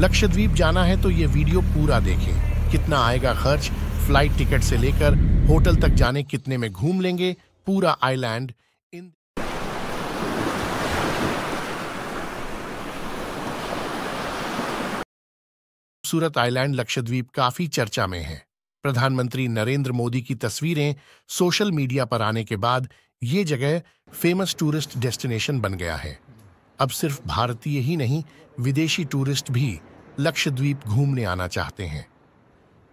लक्षद्वीप जाना है तो ये वीडियो पूरा देखें कितना आएगा खर्च फ्लाइट टिकट से लेकर होटल तक जाने कितने में घूम लेंगे पूरा आइलैंड इन खूबसूरत आइलैंड लक्षद्वीप काफी चर्चा में है प्रधानमंत्री नरेंद्र मोदी की तस्वीरें सोशल मीडिया पर आने के बाद ये जगह फेमस टूरिस्ट डेस्टिनेशन बन गया है अब सिर्फ भारतीय ही नहीं विदेशी टूरिस्ट भी लक्षद्वीप घूमने आना चाहते हैं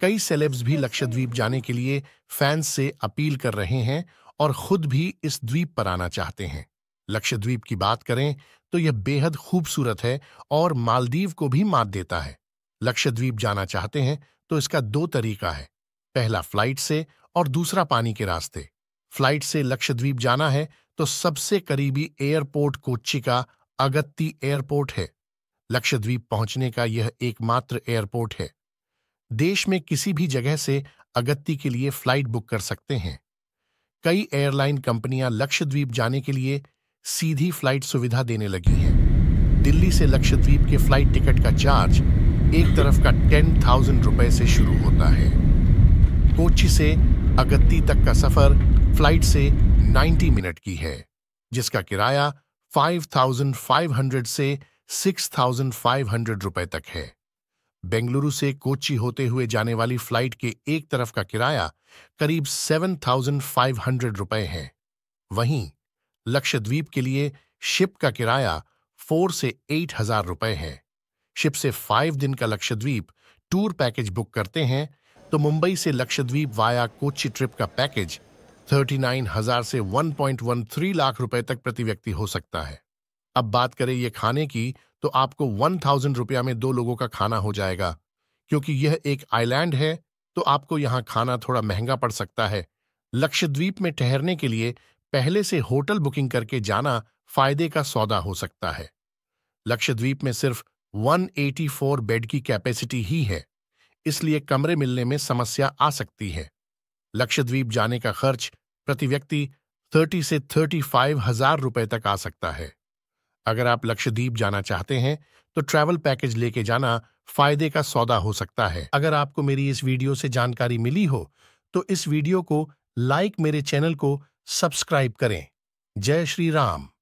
कई सेलेब्स भी लक्षद्वीप जाने के लिए फैंस से अपील कर रहे हैं और खुद भी इस द्वीप पर आना चाहते हैं लक्षद्वीप की बात करें तो यह बेहद खूबसूरत है और मालदीव को भी मात देता है लक्षद्वीप जाना चाहते हैं तो इसका दो तरीका है पहला फ्लाइट से और दूसरा पानी के रास्ते फ्लाइट से लक्षद्वीप जाना है तो सबसे करीबी एयरपोर्ट कोच्चि का अगत्ती एयरपोर्ट है लक्षद्वीप पहुंचने का यह एकमात्र एयरपोर्ट है देश में किसी भी जगह से अगत्ती के लिए फ्लाइट बुक कर सकते हैं कई एयरलाइन कंपनियां लक्षद्वीप जाने के लिए सीधी फ्लाइट सुविधा देने लगी हैं दिल्ली से लक्षद्वीप के फ्लाइट टिकट का चार्ज एक तरफ का टेन थाउजेंड रुपए से शुरू होता है कोची से अगत्ती तक का सफर फ्लाइट से नाइन्टी मिनट की है जिसका किराया 5,500 से 6,500 रुपए तक है बेंगलुरु से कोची होते हुए जाने वाली फ्लाइट के एक तरफ का किराया करीब 7,500 रुपए है वहीं लक्षद्वीप के लिए शिप का किराया फोर से एट हजार रुपए है शिप से फाइव दिन का लक्षद्वीप टूर पैकेज बुक करते हैं तो मुंबई से लक्षद्वीप वाया कोची ट्रिप का पैकेज नाइन हजार से 1.13 लाख रुपए तक प्रति व्यक्ति हो सकता है अब बात करें ये खाने की तो आपको 1000 रुपया में दो लोगों का खाना हो जाएगा क्योंकि यह एक आइलैंड है तो आपको यहाँ खाना थोड़ा महंगा पड़ सकता है लक्षद्वीप में ठहरने के लिए पहले से होटल बुकिंग करके जाना फायदे का सौदा हो सकता है लक्षद्वीप में सिर्फ 184 बेड की कैपेसिटी ही है इसलिए कमरे मिलने में समस्या आ सकती है लक्षद्वीप जाने का खर्च प्रति व्यक्ति थर्टी से थर्टी फाइव हजार रुपए तक आ सकता है अगर आप लक्षद्वीप जाना चाहते हैं तो ट्रैवल पैकेज लेके जाना फायदे का सौदा हो सकता है अगर आपको मेरी इस वीडियो से जानकारी मिली हो तो इस वीडियो को लाइक मेरे चैनल को सब्सक्राइब करें जय श्री राम